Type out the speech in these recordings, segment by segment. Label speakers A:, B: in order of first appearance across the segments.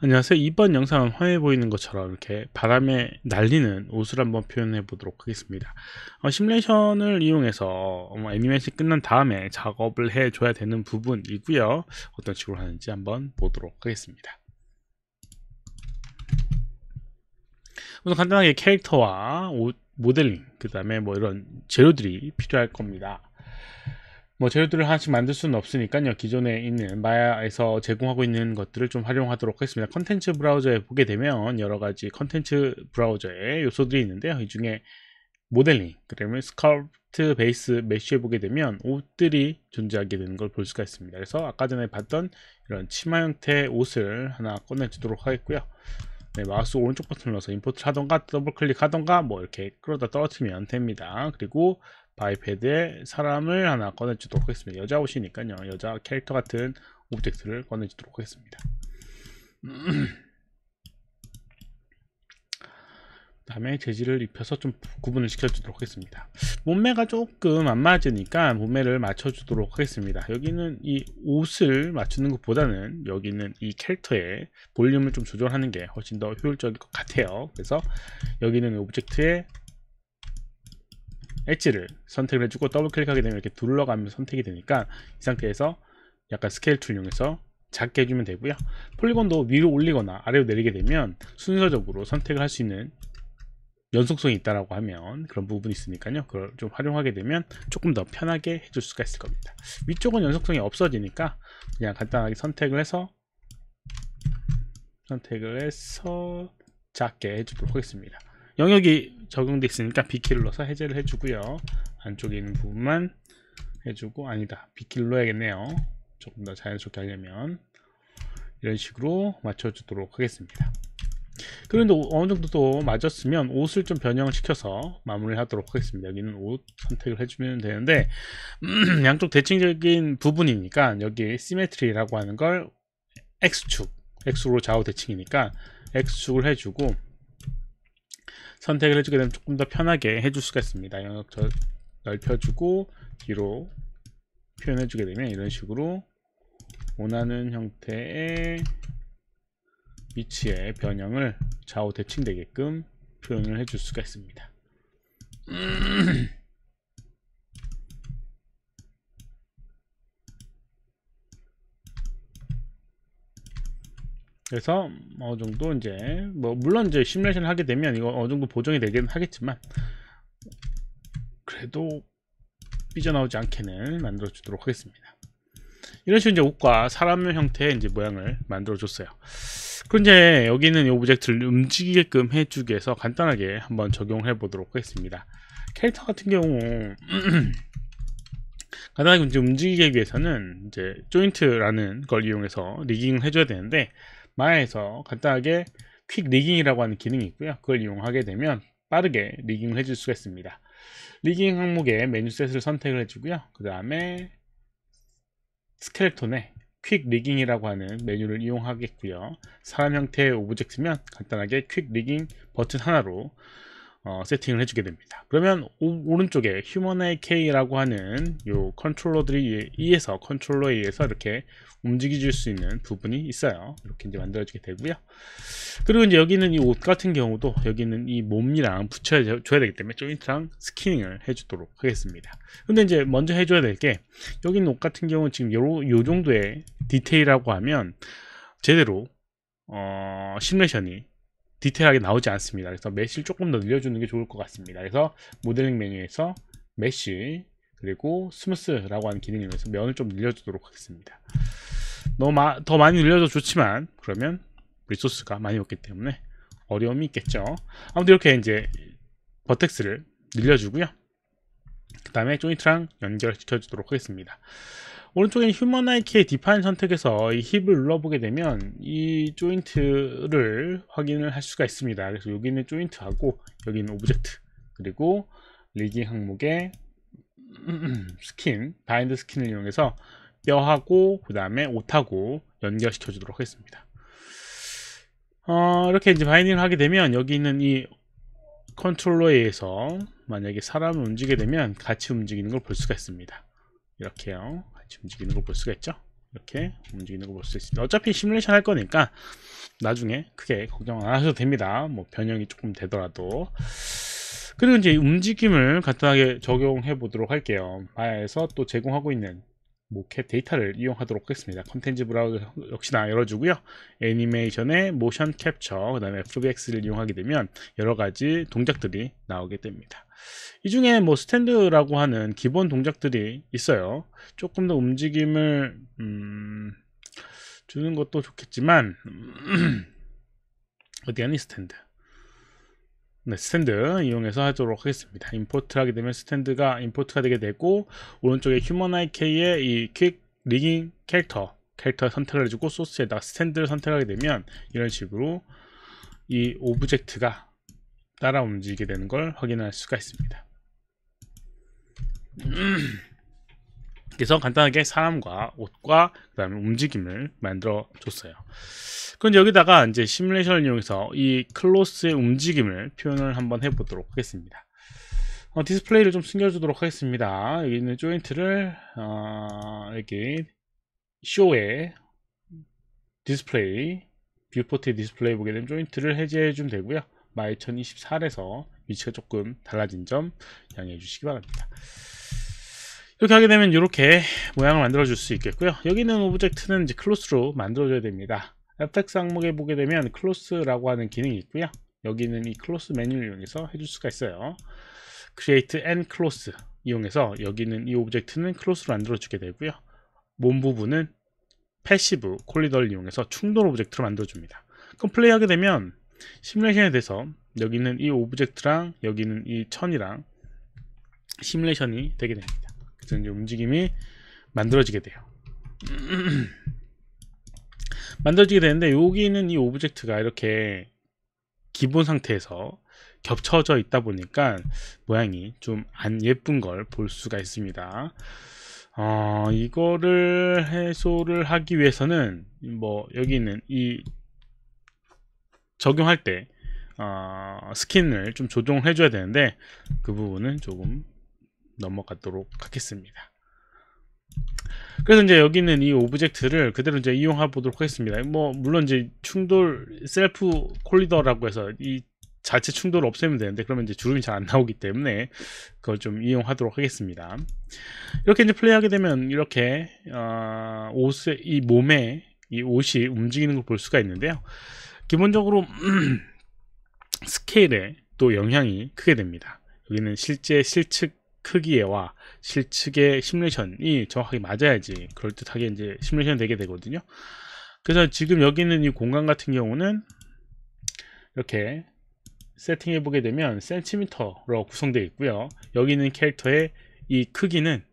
A: 안녕하세요 이번 영상은 화해에 보이는 것처럼 이렇게 바람에 날리는 옷을 한번 표현해 보도록 하겠습니다 어, 시뮬레이션을 이용해서 어, 뭐 애니메이션 끝난 다음에 작업을 해 줘야 되는 부분이고요 어떤 식으로 하는지 한번 보도록 하겠습니다 우선 간단하게 캐릭터와 옷 모델링 그 다음에 뭐 이런 재료들이 필요할 겁니다 뭐 재료들을 하나씩 만들 수는 없으니까요. 기존에 있는 마야에서 제공하고 있는 것들을 좀 활용하도록 하겠습니다. 컨텐츠 브라우저에 보게 되면 여러 가지 컨텐츠 브라우저에 요소들이 있는데요. 이 중에 모델링, 그러면 스컬프트 베이스 메쉬에 보게 되면 옷들이 존재하게 되는 걸 볼 수가 있습니다. 그래서 아까 전에 봤던 이런 치마 형태의 옷을 하나 꺼내주도록 하겠고요. 네, 마우스 오른쪽 버튼 눌러서 임포트 하던가 더블 클릭하던가 뭐 이렇게 끌어다 떨어뜨리면 됩니다. 그리고 바이패드에 사람을 하나 꺼내주도록 하겠습니다. 여자 옷이니까요. 여자 캐릭터 같은 오브젝트를 꺼내주도록 하겠습니다. 다음에 재질을 입혀서 좀 구분을 시켜주도록 하겠습니다. 몸매가 조금 안 맞으니까 몸매를 맞춰주도록 하겠습니다. 여기는 이 옷을 맞추는 것보다는 여기는 이 캐릭터의 볼륨을 좀 조절하는 게 훨씬 더 효율적일 것 같아요. 그래서 여기는 오브젝트에 엣지를 선택을 해주고 더블 클릭하게 되면 이렇게 둘러가면 선택이 되니까 이 상태에서 약간 스케일 툴 이용해서 작게 해주면 되고요 폴리곤도 위로 올리거나 아래로 내리게 되면 순서적으로 선택을 할 수 있는 연속성이 있다라고 하면 그런 부분이 있으니까요 그걸 좀 활용하게 되면 조금 더 편하게 해줄 수가 있을 겁니다 위쪽은 연속성이 없어지니까 그냥 간단하게 선택을 해서 선택을 해서 작게 해주도록 하겠습니다 영역이 적용되어 있으니까 비키를 넣어서 해제를 해주고요 안쪽에 있는 부분만 해주고 아니다 비키를 넣어야겠네요 조금 더 자연스럽게 하려면 이런 식으로 맞춰주도록 하겠습니다 그런데 어느 정도 또 맞았으면 옷을 좀 변형을 시켜서 마무리 하도록 하겠습니다. 여기는 옷 선택을 해주면 되는데 음, 양쪽 대칭적인 부분이니까 여기 시메트리라고 하는 걸 X축, X로 좌우 대칭이니까 X축을 해주고 선택을 해주게 되면 조금 더 편하게 해줄 수가 있습니다. 영역 더 넓혀주고 뒤로 표현해주게 되면 이런 식으로 원하는 형태의 위치의 변형을 좌우 대칭되게끔 표현을 해줄 수가 있습니다. 그래서 어느 정도 이제 뭐 물론 이제 시뮬레이션을 하게 되면 이거 어느 정도 보정이 되긴 하겠지만 그래도 삐져나오지 않게는 만들어 주도록 하겠습니다. 이런 식으로 이제 옷과 사람 형태의 이제 모양을 만들어 줬어요. 근데 여기는 이 오브젝트를 움직이게끔 해주기 위해서 간단하게 한번 적용해 보도록 하겠습니다. 캐릭터 같은 경우 간단하게 이제 움직이기 위해서는 이제 조인트라는 걸 이용해서 리깅을 해줘야 되는데 마야에서 간단하게 퀵 리깅이라고 하는 기능이 있고요. 그걸 이용하게 되면 빠르게 리깅을 해줄 수가 있습니다. 리깅 항목에 메뉴 셋을 선택을 해주고요. 그 다음에 스켈레톤에 퀵 리깅이라고 하는 메뉴를 이용하겠고요. 사람 형태의 오브젝트면 간단하게 퀵 리깅 버튼 하나로 어, 세팅을 해주게 됩니다. 그러면 오, 른쪽에 휴머나이 K라고 하는 요 컨트롤러들이 E에서 컨트롤러에 의해서 이렇게 움직여질수 있는 부분이 있어요. 이렇게 이제 만들어주게 되고요. 그리고 이제 여기는 이 옷 같은 경우도 여기는 이 몸이랑 붙여줘야 되기 때문에 좀 이상 스키닝을 해주도록 하겠습니다. 근데 이제 먼저 해줘야 될 게 여기 는옷 같은 경우는 지금 요, 요 정도의 디테일이라고 하면 제대로 어, 시뮬레이션이 디테일하게 나오지 않습니다. 그래서 메쉬를 조금 더 늘려주는 게 좋을 것 같습니다. 그래서 모델링 메뉴에서 메쉬 그리고 스무스라고 하는 기능을 위해서 면을 좀 늘려주도록 하겠습니다. 너무 마, 더 많이 늘려도 좋지만 그러면 리소스가 많이 없기 때문에 어려움이 있겠죠. 아무튼 이렇게 이제 버텍스를 늘려주고요. 그 다음에 조인트랑 연결시켜주도록 하겠습니다. 오른쪽에 휴머나이키의 디파인 선택에서 이 힙을 눌러보게 되면 이 조인트를 확인을 할 수가 있습니다. 그래서 여기는 조인트하고 여기는 오브젝트 그리고 리깅 항목의 스킨, 바인드 스킨을 이용해서 뼈하고 그 다음에 옷하고 연결시켜 주도록 하겠습니다. 어, 이렇게 이제 바인딩을 하게 되면 여기 있는 이 컨트롤러에 의해서 만약에 사람을 움직이게 되면 같이 움직이는 걸 볼 수가 있습니다. 이렇게요. 같이 움직이는 걸 볼 수가 있죠 이렇게 움직이는 걸 볼 수 있습니다 어차피 시뮬레이션 할 거니까 나중에 크게 걱정 안 하셔도 됩니다 뭐 변형이 조금 되더라도 그리고 이제 움직임을 간단하게 적용해 보도록 할게요 마에서또 제공하고 있는 모캡 뭐 데이터를 이용하도록 하겠습니다. 컨텐츠 브라우저 역시나 열어주고요. 애니메이션의 모션 캡처, 그 다음에 FBX를 이용하게 되면 여러 가지 동작들이 나오게 됩니다. 이 중에 뭐 스탠드라고 하는 기본 동작들이 있어요. 조금 더 움직임을 음, 주는 것도 좋겠지만 어디 아니 스탠드 네, 스탠드 이용해서 하도록 하겠습니다. 임포트 하게 되면 스탠드가 임포트가 되게 되고 오른쪽에 휴먼 IK의 이퀵 리깅 캐릭터 캐릭터 선택을 해주고 소스에다 스탠드를 선택하게 되면 이런 식으로 이 오브젝트가 따라 움직이게 되는 걸 확인할 수가 있습니다. 그래서 간단하게 사람과 옷과 그다음에 움직임을 만들어 줬어요. 그럼 여기다가 이제 시뮬레이션을 이용해서 이 클로스의 움직임을 표현을 한번 해보도록 하겠습니다. 어, 디스플레이를 좀 숨겨주도록 하겠습니다. 여기 있는 조인트를 어, 이렇게 쇼에 디스플레이 뷰포트 디스플레이 보게 되면 조인트를 해제해 주면 되고요. 마이1 0 2 4에서 위치가 조금 달라진 점 양해해 주시기 바랍니다. 이렇게 하게 되면 이렇게 모양을 만들어 줄 수 있겠고요 여기 있는 오브젝트는 이제 클로스로 만들어 줘야 됩니다 FX 항목에 보게 되면 클로스라고 하는 기능이 있고요 여기는 이 클로스 메뉴를 이용해서 해줄 수가 있어요 create and close 이용해서 여기는 이 오브젝트는 클로스로 만들어 주게 되고요 몸 부분은 패시브 콜리더를 이용해서 충돌 오브젝트로 만들어 줍니다 그럼 플레이하게 되면 시뮬레이션에 대해서 여기는 이 오브젝트랑 여기는 이 천이랑 시뮬레이션이 되게 됩니다 그래서 이제 움직임이 만들어지게 돼요. 만들어지게 되는데 여기 있는 이 오브젝트가 이렇게 기본 상태에서 겹쳐져 있다 보니까 모양이 좀 안 예쁜 걸 볼 수가 있습니다. 어, 이거를 해소를 하기 위해서는 뭐 여기 있는 이 적용할 때 어, 스킨을 좀 조정해 줘야 되는데 그 부분은 조금 넘어가도록 하겠습니다. 그래서 이제 여기는 이 오브젝트를 그대로 이제 이용해 보도록 하겠습니다. 뭐 물론 이제 충돌 셀프 콜리더라고 해서 이 자체 충돌을 없애면 되는데 그러면 이제 주름이 잘 안 나오기 때문에 그걸 좀 이용하도록 하겠습니다. 이렇게 이제 플레이하게 되면 이렇게 어, 옷의 이 몸에 이 옷이 움직이는 걸 볼 수가 있는데요. 기본적으로 스케일에 또 영향이 크게 됩니다. 여기는 실제 실측 크기와 실측의 시뮬레이션이 정확하게 맞아야지 그럴듯하게 이제 시뮬레이션 되게 되거든요 그래서 지금 여기 있는 이 공간 같은 경우는 이렇게 세팅해 보게 되면 센티미터로 구성되어 있고요 여기 있는 캐릭터의 이 크기는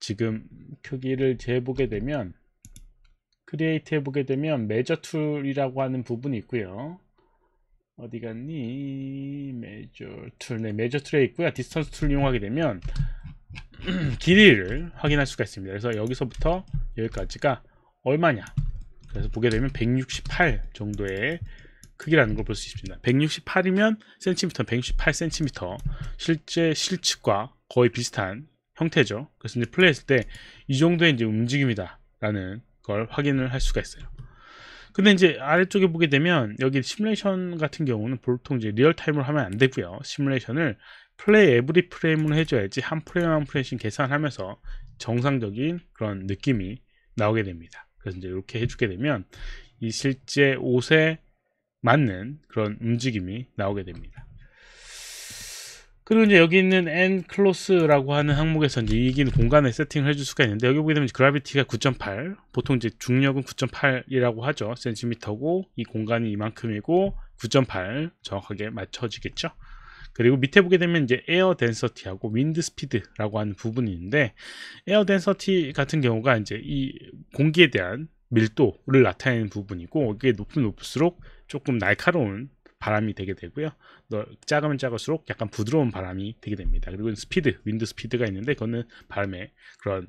A: 지금 크기를 재보게 되면 크리에이트 해보게 되면 메저 툴이라고 하는 부분이 있고요 어디 갔니? 메저 툴. 네, 메저 툴에 있고요. 디스턴스 툴을 이용하게 되면 길이를 확인할 수가 있습니다. 그래서 여기서부터 여기까지가 얼마냐. 그래서 보게 되면 168 정도의 크기라는 걸 볼 수 있습니다. 168이면 센티미터, 1 6 8센미터 실제 실측과 거의 비슷한 형태죠. 그래서 이제 플레이했을 때 이 정도의 이제 움직임이다라는 걸 확인을 할 수가 있어요. 근데 이제 아래쪽에 보게 되면 여기 시뮬레이션 같은 경우는 보통 이제 리얼타임으로 하면 안 되고요. 시뮬레이션을 플레이 에브리 프레임으로 해줘야지 한 프레임 한 프레임씩 계산하면서 정상적인 그런 느낌이 나오게 됩니다. 그래서 이제 이렇게 해주게 되면 이 실제 옷에 맞는 그런 움직임이 나오게 됩니다. 그리고 이제 여기 있는 n close라고 하는 항목에서 이제 이긴 공간을 세팅을 해줄 수가 있는데 여기 보게 되면 그라비티가 9.8 보통 이제 중력은 9.8이라고 하죠 센티미터고 이 공간이 이만큼이고 9.8 정확하게 맞춰지겠죠 그리고 밑에 보게 되면 이제 에어 덴서티하고 윈드 스피드라고 하는 부분이 있는데 에어 덴서티 같은 경우가 이제 이 공기에 대한 밀도를 나타내는 부분이고 이게 높으면 높을수록 조금 날카로운 바람이 되게 되고요. 작으면 작을수록 약간 부드러운 바람이 되게 됩니다. 그리고 스피드, 윈드 스피드가 있는데 그거는 바람의 그런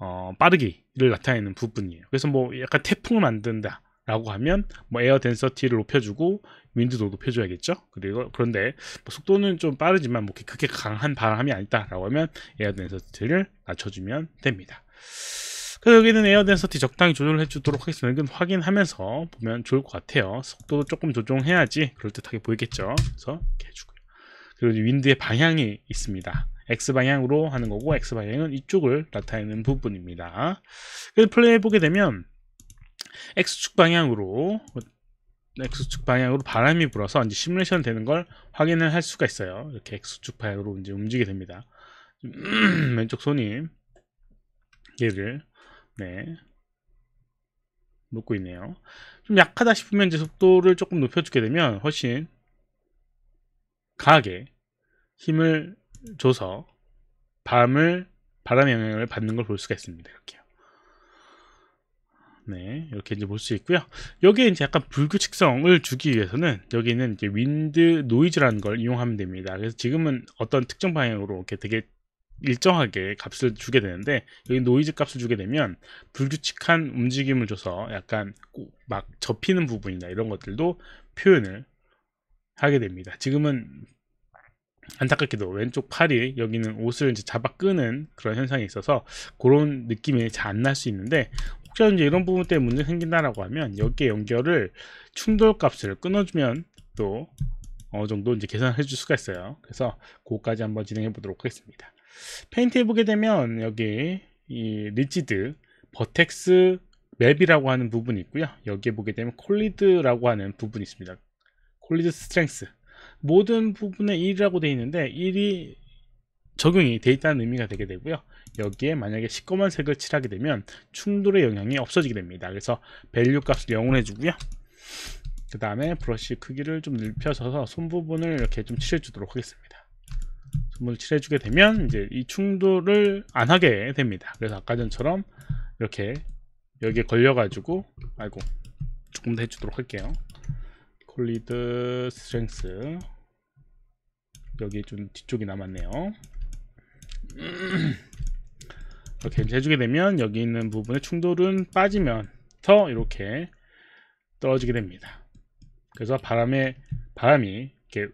A: 어, 빠르기를 나타내는 부분이에요. 그래서 뭐 약간 태풍을 만든다. 라고 하면 뭐 에어 덴서티를 높여주고 윈드도 높여줘야겠죠 그리고 그런데 뭐 속도는 좀 빠르지만 뭐 그렇게 강한 바람이 아니다 라고 하면 에어 덴서티를 낮춰주면 됩니다 그래서 여기는 에어덴서티 적당히 조절을 해주도록 하겠습니다. 이건 확인하면서 보면 좋을 것 같아요. 속도도 조금 조정해야지 그럴듯하게 보이겠죠. 그래서 이렇게 해주고요. 그리고 윈드의 방향이 있습니다. X방향으로 하는 거고 X방향은 이쪽을 나타내는 부분입니다. 그래서 플레이 해보게 되면 X축 방향으로 X축 방향으로 바람이 불어서 이제 시뮬레이션 되는 걸 확인을 할 수가 있어요. 이렇게 X축 방향으로 이제 움직이게 됩니다. 음, 왼쪽 손이 얘를 네. 묶고 있네요. 좀 약하다 싶으면 이제 속도를 조금 높여주게 되면 훨씬 강하게 힘을 줘서 밤을 바람의 영향을 받는 걸 볼 수가 있습니다. 이렇게요. 네, 이렇게 이제 볼 수 있고요. 여기에 이제 약간 불규칙성을 주기 위해서는 여기는 이제 윈드 노이즈라는 걸 이용하면 됩니다. 그래서 지금은 어떤 특정 방향으로 이렇게 되게 일정하게 값을 주게 되는데 여기 노이즈 값을 주게 되면 불규칙한 움직임을 줘서 약간 막 접히는 부분이나 이런 것들도 표현을 하게 됩니다. 지금은 안타깝게도 왼쪽 팔이 여기는 옷을 이제 잡아 끄는 그런 현상이 있어서 그런 느낌이 잘 안 날 수 있는데 혹시나 이제 이런 부분 때문에 문제 생긴다라고 하면 여기에 연결을 충돌 값을 끊어주면 또 어느 정도 이제 계산을 해줄 수가 있어요. 그래서 그거까지 한번 진행해 보도록 하겠습니다. 페인트해 보게 되면 여기 이 리지드 버텍스 맵이라고 하는 부분이 있고요 여기에 보게 되면 콜리드라고 하는 부분이 있습니다 콜리드 스트렝스 모든 부분에 1이라고 되어 있는데 1이 적용이 돼 있다는 의미가 되게 되고요 여기에 만약에 시꺼먼 색을 칠하게 되면 충돌의 영향이 없어지게 됩니다 그래서 밸류 값을 0으로 해주고요 그 다음에 브러쉬 크기를 좀늘혀서손 부분을 이렇게 좀 칠해주도록 하겠습니다 전문 칠해주게 되면 이제 이 충돌을 안 하게 됩니다. 그래서 아까 전처럼 이렇게 여기에 걸려가지고 아이고 조금 더 해주도록 할게요. 콜리드 스트렝스 여기 좀 뒤쪽이 남았네요. 이렇게 해주게 되면 여기 있는 부분에 충돌은 빠지면서 이렇게 떨어지게 됩니다. 그래서 바람에 바람이 이렇게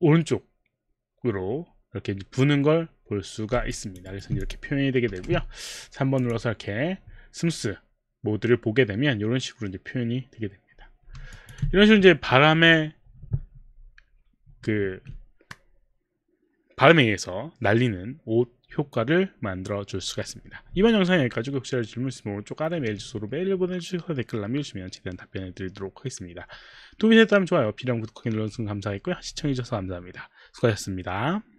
A: 오른쪽 으로 이렇게 부는 걸 볼 수가 있습니다. 그래서 이렇게 표현이 되게 되고요. 3번 눌러서 이렇게 스무스 모드를 보게 되면 이런 식으로 이제 표현이 되게 됩니다. 이런 식으로 이제 바람의 그 바람에 의해서 날리는 옷 효과를 만들어 줄 수가 있습니다. 이번 영상 여기까지고 혹시 질문 있으면 쪽 아래 메일 주소로 메일을 보내주셔서 댓글 남겨주시면 최대한 답변해 드리도록 하겠습니다. 도움이 됐다면 좋아요, 필요한 구독하기 눌러주시면 감사하겠고요. 시청해주셔서 감사합니다. 수고하셨습니다.